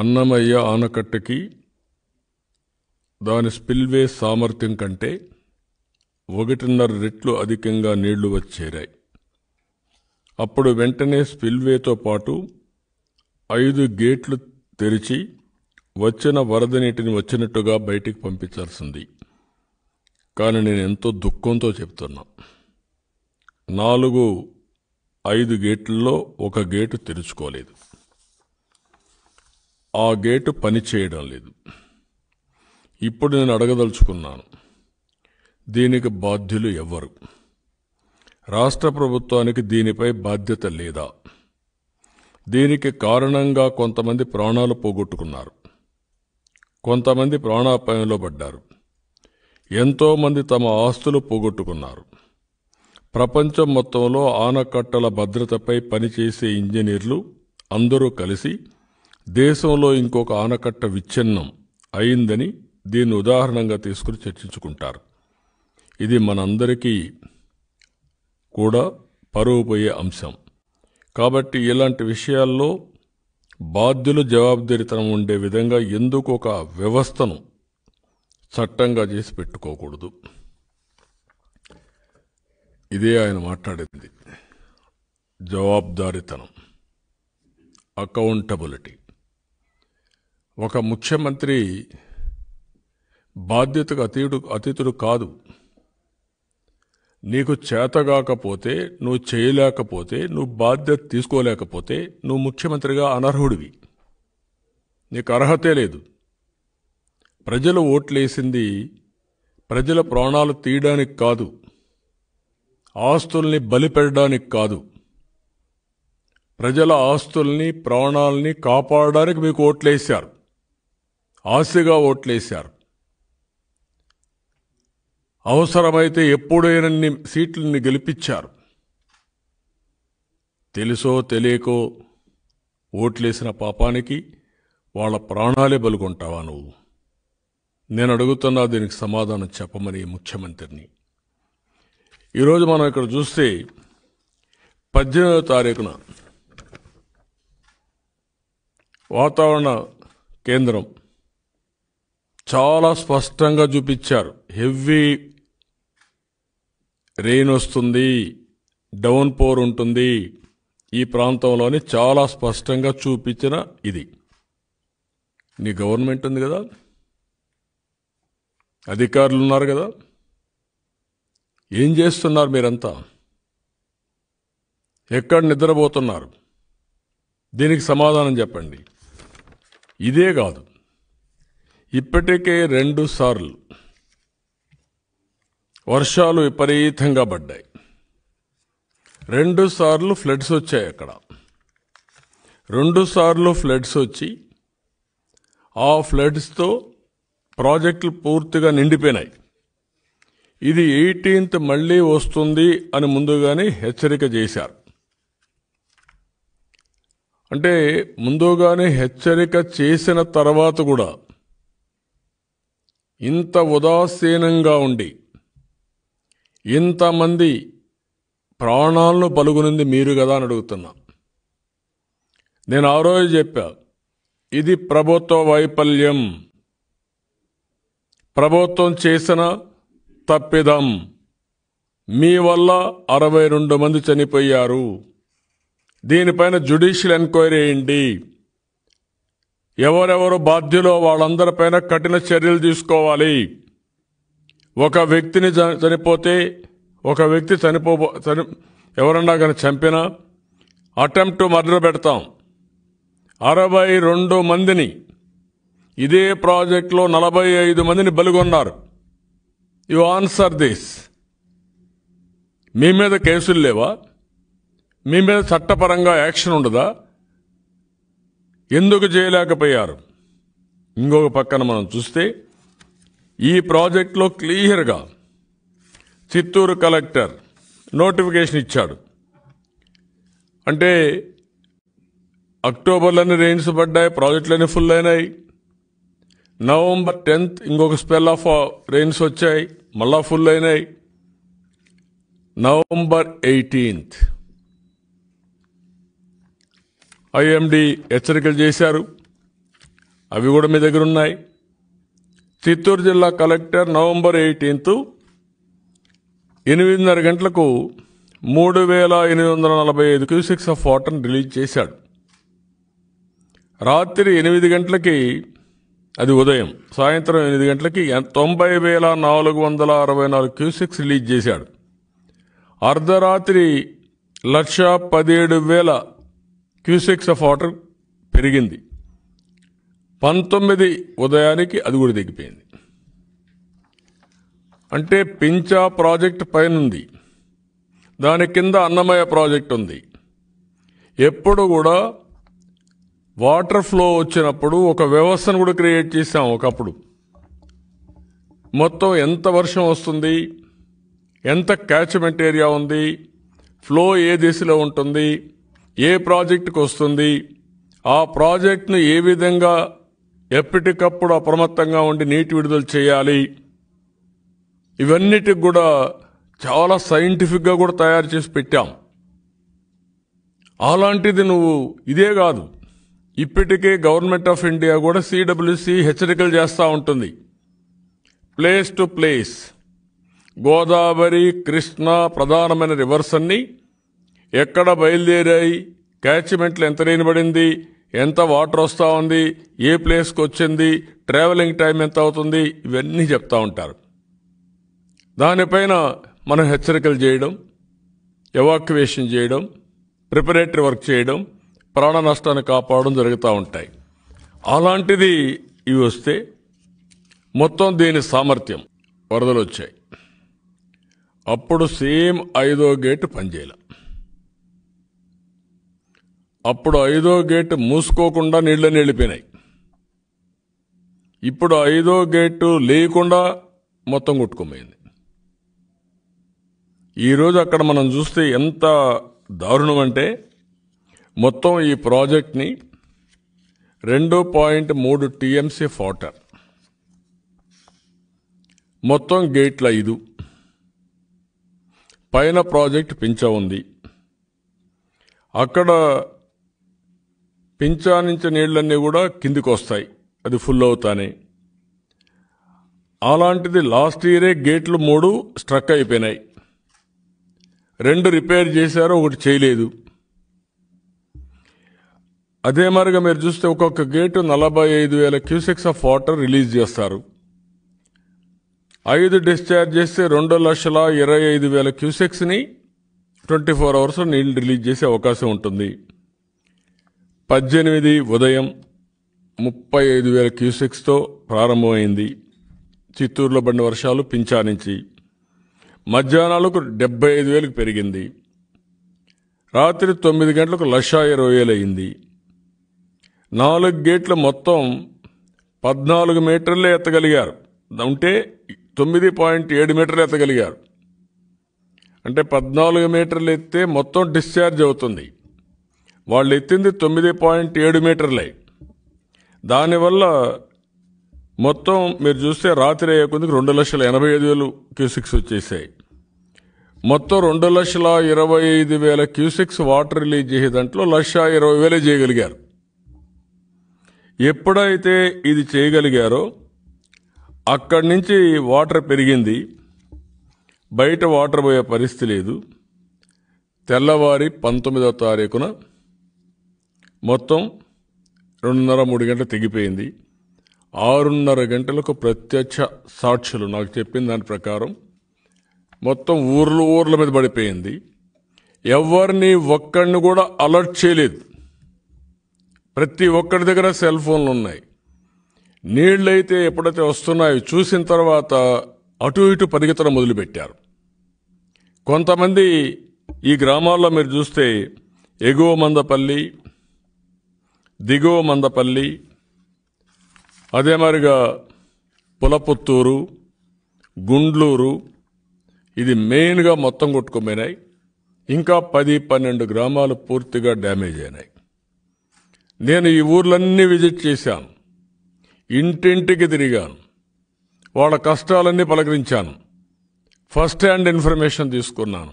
అన్నమయ్య ఆనకట్టకి దాని స్పిల్వే సామర్థ్యం కంటే ఒకటిన్నర రెట్లు అధికంగా నీళ్లు వచ్చేరాయి అప్పుడు వెంటనే స్పిల్వేతో పాటు ఐదు గేట్లు తెరిచి వచ్చిన వరద నీటిని వచ్చినట్టుగా బయటికి పంపించాల్సింది కానీ నేను ఎంతో దుఃఖంతో చెప్తున్నా నాలుగు ఐదు గేట్లలో ఒక గేటు తెరుచుకోలేదు ఆ గేటు పనిచేయడం లేదు ఇప్పుడు నేను అడగదలుచుకున్నాను దీనికి బాధ్యులు ఎవ్వరు రాష్ట్ర ప్రభుత్వానికి దీనిపై బాధ్యత లేదా దీనికి కారణంగా కొంతమంది ప్రాణాలు పోగొట్టుకున్నారు కొంతమంది ప్రాణాపాయంలో పడ్డారు ఎంతోమంది తమ ఆస్తులు పోగొట్టుకున్నారు ప్రపంచం మొత్తంలో ఆనకట్టల భద్రతపై పనిచేసే ఇంజనీర్లు అందరూ కలిసి దేశంలో ఇంకొక ఆనకట్ట విచ్ఛిన్నం అయిందని దీన్ని ఉదాహరణగా తీసుకుని చర్చించుకుంటారు ఇది మనందరికీ కూడా పరువుపోయే అంశం కాబట్టి ఇలాంటి విషయాల్లో బాధ్యులు జవాబుదారితనం ఉండే విధంగా ఎందుకు ఒక వ్యవస్థను చట్టంగా చేసి పెట్టుకోకూడదు ఇదే ఆయన మాట్లాడింది జవాబుదారితనం అకౌంటబిలిటీ ఒక ముఖ్యమంత్రి బాధ్యతకు అతీయుడు అతిథుడు కాదు నీకు చేతగాకపోతే నువ్వు చేయలేకపోతే నువ్వు బాధ్యత తీసుకోలేకపోతే నువ్వు ముఖ్యమంత్రిగా అనర్హుడివి నీకు అర్హతే లేదు ప్రజలు ఓట్లేసింది ప్రజల ప్రాణాలు తీయడానికి కాదు ఆస్తుల్ని బలిపెట్టడానికి కాదు ప్రజల ఆస్తుల్ని ప్రాణాలని కాపాడడానికి మీకు ఓట్లేశారు ఆశగా ఓట్లేశారు అవసరమైతే ఎప్పుడైనా సీట్లని గెలిపించారు తెలుసో తెలియకో ఓట్లేసిన పాపానికి వాళ్ళ ప్రాణాలే బలుగొంటావా నువ్వు నేను అడుగుతున్నా దీనికి సమాధానం చెప్పమని ముఖ్యమంత్రిని ఈరోజు మనం ఇక్కడ చూస్తే పద్దెనిమిదవ తారీఖున వాతావరణ కేంద్రం చాలా స్పష్టంగా చూపించారు హెవీ రెయిన్ వస్తుంది డౌన్ పోర్ ఉంటుంది ఈ ప్రాంతంలోని చాలా స్పష్టంగా చూపించిన ఇది నీ గవర్నమెంట్ ఉంది కదా అధికారులు ఉన్నారు కదా ఏం చేస్తున్నారు మీరంతా ఎక్కడ నిద్రపోతున్నారు దీనికి సమాధానం చెప్పండి ఇదే కాదు ఇప్పటికే రెండు సార్లు వర్షాలు విపరీతంగా పడ్డాయి రెండు సార్లు ఫ్లడ్స్ వచ్చాయి అక్కడ రెండు సార్లు ఫ్లడ్స్ వచ్చి ఆ ఫ్లడ్స్తో ప్రాజెక్టులు పూర్తిగా నిండిపోయినాయి ఇది ఎయిటీన్త్ మళ్ళీ వస్తుంది అని ముందుగానే హెచ్చరిక చేశారు అంటే ముందుగానే హెచ్చరిక చేసిన తర్వాత కూడా ఇంత ఉదాసీనంగా ఉండి ఇంతమంది ప్రాణాలను పలుగునుంది మీరు కదా అని అడుగుతున్నా నేను ఆ రోజు చెప్పా ఇది ప్రభుత్వ వైఫల్యం ప్రభుత్వం చేసిన తప్పిదం మీ వల్ల అరవై రెండు మంది చనిపోయారు దీనిపైన జ్యుడిషియల్ ఎంక్వైరీ చేయండి ఎవరెవరు బాధ్యులో వాళ్ళందరిపైన కఠిన చర్యలు తీసుకోవాలి ఒక వ్యక్తిని చనిపోతే ఒక వ్యక్తి చనిపో చని ఎవరన్నా కానీ చంపినా అటెంప్ట్ మర్డర్ పెడతాం అరవై రెండు మందిని ఇదే ప్రాజెక్ట్లో నలభై ఐదు మందిని బలిగొన్నారు యు ఆన్సర్ దిస్ మీ మీద కేసులు లేవా మీ మీద చట్టపరంగా యాక్షన్ ఉండదా ఎందుకు చేయలేకపోయారు ఇంకొక పక్కన మనం చూస్తే ఈ ప్రాజెక్ట్లో క్లియర్గా చిత్తూరు కలెక్టర్ నోటిఫికేషన్ ఇచ్చాడు అంటే అక్టోబర్లోనే రెయిన్స్ పడ్డాయి ప్రాజెక్టులన్నీ ఫుల్ అయినాయి నవంబర్ టెన్త్ ఇంకొక స్పెల్ ఆఫ్ రెయిన్స్ వచ్చాయి మళ్ళా ఫుల్ అయినాయి నవంబర్ ఎయిటీన్త్ ఐఎండి హెచ్చరికలు చేశారు అవి కూడా మీ దగ్గర ఉన్నాయి చిత్తూరు జిల్లా కలెక్టర్ నవంబర్ ఎయిటీన్త్ ఎనిమిదిన్నర గంటలకు మూడు వేల ఎనిమిది వందల నలభై ఐదు క్యూసిక్స్ ఆఫ్ వాటర్ని రిలీజ్ చేశాడు రాత్రి ఎనిమిది గంటలకి అది ఉదయం సాయంత్రం ఎనిమిది గంటలకి తొంభై వేల నాలుగు వందల అరవై నాలుగు క్యూసిక్స్ రిలీజ్ చేశాడు అర్ధరాత్రి లక్ష పదిహేడు వేల క్యూసెక్స్ ఆఫ్ వాటర్ పెరిగింది పంతొమ్మిది ఉదయానికి అది కూడా దిగిపోయింది అంటే పించా ప్రాజెక్ట్ పైనుంది దాని కింద అన్నమయ ప్రాజెక్ట్ ఉంది ఎప్పుడు కూడా వాటర్ ఫ్లో వచ్చినప్పుడు ఒక వ్యవస్థను కూడా క్రియేట్ చేసాం ఒకప్పుడు మొత్తం ఎంత వర్షం వస్తుంది ఎంత క్యాచ్మెంట్ ఏరియా ఉంది ఫ్లో ఏ దిశలో ఉంటుంది ఏ ప్రాజెక్టుకు వస్తుంది ఆ ప్రాజెక్టును ఏ విధంగా ఎప్పటికప్పుడు అప్రమత్తంగా ఉండి నీటి విడుదల చేయాలి ఇవన్నిటికి కూడా చాలా సైంటిఫిక్గా కూడా తయారు చేసి పెట్టాం అలాంటిది నువ్వు ఇదే కాదు ఇప్పటికే గవర్నమెంట్ ఆఫ్ ఇండియా కూడా సిడబ్ల్యూసి హెచ్చరికలు చేస్తూ ఉంటుంది place to place Godavari Krishna ప్రధానమైన రివర్స్ అన్నీ ఎక్కడ బయలుదేరాయి క్యాచ్మెంట్లు ఎంత రేనబడింది ఎంత వాటర్ వస్తూ ఉంది ఏ ప్లేస్కి వచ్చింది ట్రావెలింగ్ టైం ఎంత అవుతుంది ఇవన్నీ చెప్తూ ఉంటారు దానిపైన మనం హెచ్చరికలు చేయడం ఎవాక్యువేషన్ చేయడం ప్రిపరేటరీ వర్క్ చేయడం ప్రాణ నష్టాన్ని కాపాడడం జరుగుతూ ఉంటాయి అలాంటిది ఇవి వస్తే మొత్తం దీని సామర్థ్యం వరదలు వచ్చాయి అప్పుడు సేమ్ ఐదో గేటు పనిచేయాలి అప్పుడు ఐదో గేటు మూసుకోకుండా నీళ్ళని వెళ్ళిపోయినాయి ఇప్పుడు ఐదో గేటు లేకుండా మొత్తం కొట్టుకుపోయింది ఈరోజు అక్కడ మనం చూస్తే ఎంత దారుణం అంటే మొత్తం ఈ ప్రాజెక్ట్ని రెండు పాయింట్ మూడు టీఎంసీ ఫోటర్ మొత్తం గేట్ల ఐదు పైన ప్రాజెక్ట్ పెంచా ఉంది అక్కడ పించానించే నీళ్ళన్నీ కూడా కిందికి వస్తాయి అది ఫుల్ అవుతానే అలాంటిది లాస్ట్ ఇయరే గేట్లు మూడు స్ట్రక్ అయిపోయినాయి రెండు రిపేర్ చేశారు ఒకటి చేయలేదు అదే మరిగా మీరు చూస్తే ఒక్కొక్క గేటు నలభై ఐదు వేల క్యూసెక్స్ ఆఫ్ వాటర్ రిలీజ్ చేస్తారు ఐదు డిశ్చార్జ్ చేస్తే రెండు లక్షల ఇరవై ఐదు వేల క్యూసెక్స్ని ట్వంటీ ఫోర్ అవర్స్లో నీళ్ళు రిలీజ్ చేసే అవకాశం ఉంటుంది పద్దెనిమిది ఉదయం ముప్పై ఐదు వేల క్యూసెక్స్తో ప్రారంభమైంది చిత్తూరులో పడిన వర్షాలు నుంచి మధ్యాహ్నాలకు డెబ్బై ఐదు వేలకు పెరిగింది రాత్రి తొమ్మిది గంటలకు లక్షా ఇరవై వేలు అయింది నాలుగు గేట్లు మొత్తం పద్నాలుగు మీటర్లే ఎత్తగలిగారు ఉంటే తొమ్మిది పాయింట్ ఏడు మీటర్లు ఎత్తగలిగారు అంటే పద్నాలుగు మీటర్లు ఎత్తే మొత్తం డిశ్చార్జ్ అవుతుంది వాళ్ళు ఎత్తింది తొమ్మిది పాయింట్ ఏడు మీటర్లే దానివల్ల మొత్తం మీరు చూస్తే రాత్రి అయ్యే కొద్దికి రెండు లక్షల ఎనభై ఐదు వేలు క్యూసిక్స్ వచ్చేసాయి మొత్తం రెండు లక్షల ఇరవై ఐదు వేల క్యూసిక్స్ వాటర్ రిలీజ్ చేసే దాంట్లో లక్ష ఇరవై వేలే చేయగలిగారు ఎప్పుడైతే ఇది చేయగలిగారో అక్కడి నుంచి వాటర్ పెరిగింది బయట వాటర్ పోయే పరిస్థితి లేదు తెల్లవారి పంతొమ్మిదో తారీఖున మొత్తం రెండున్నర మూడు గంటలు తెగిపోయింది ఆరున్నర గంటలకు ప్రత్యక్ష సాక్షులు నాకు చెప్పిన దాని ప్రకారం మొత్తం ఊర్లు ఊర్ల మీద పడిపోయింది ఎవరిని ఒక్కడిని కూడా అలర్ట్ చేయలేదు ప్రతి ఒక్కడి దగ్గర సెల్ ఫోన్లు ఉన్నాయి నీళ్ళైతే ఎప్పుడైతే వస్తున్నాయో చూసిన తర్వాత అటు ఇటు పరిగెత్తడం మొదలుపెట్టారు కొంతమంది ఈ గ్రామాల్లో మీరు చూస్తే ఎగువ మందపల్లి దిగువ మందపల్లి అదే మరిగా పులపుత్తూరు గుండ్లూరు ఇది మెయిన్గా మొత్తం కొట్టుకుపోయినాయి ఇంకా పది పన్నెండు గ్రామాలు పూర్తిగా డ్యామేజ్ అయినాయి నేను ఈ ఊర్లన్నీ విజిట్ చేశాను ఇంటింటికి తిరిగాను వాళ్ళ కష్టాలన్నీ పలకరించాను ఫస్ట్ హ్యాండ్ ఇన్ఫర్మేషన్ తీసుకున్నాను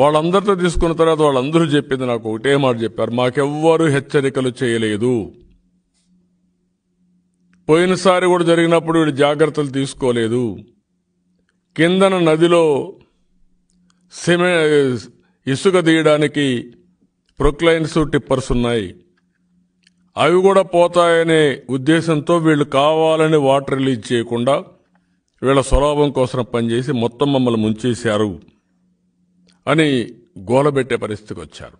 వాళ్ళందరితో తీసుకున్న తర్వాత వాళ్ళందరూ చెప్పింది నాకు ఒకటే మాట చెప్పారు మాకెవ్వరూ హెచ్చరికలు చేయలేదు పోయినసారి కూడా జరిగినప్పుడు వీడు జాగ్రత్తలు తీసుకోలేదు కిందన నదిలో సిమె ఇసుక తీయడానికి ప్రొక్లైన్స్ టిప్పర్స్ ఉన్నాయి అవి కూడా పోతాయనే ఉద్దేశంతో వీళ్ళు కావాలని వాటర్ రిలీజ్ చేయకుండా వీళ్ళ స్వరూపం కోసం పనిచేసి మొత్తం మమ్మల్ని ముంచేశారు అని గోలబెట్టే పరిస్థితికి వచ్చారు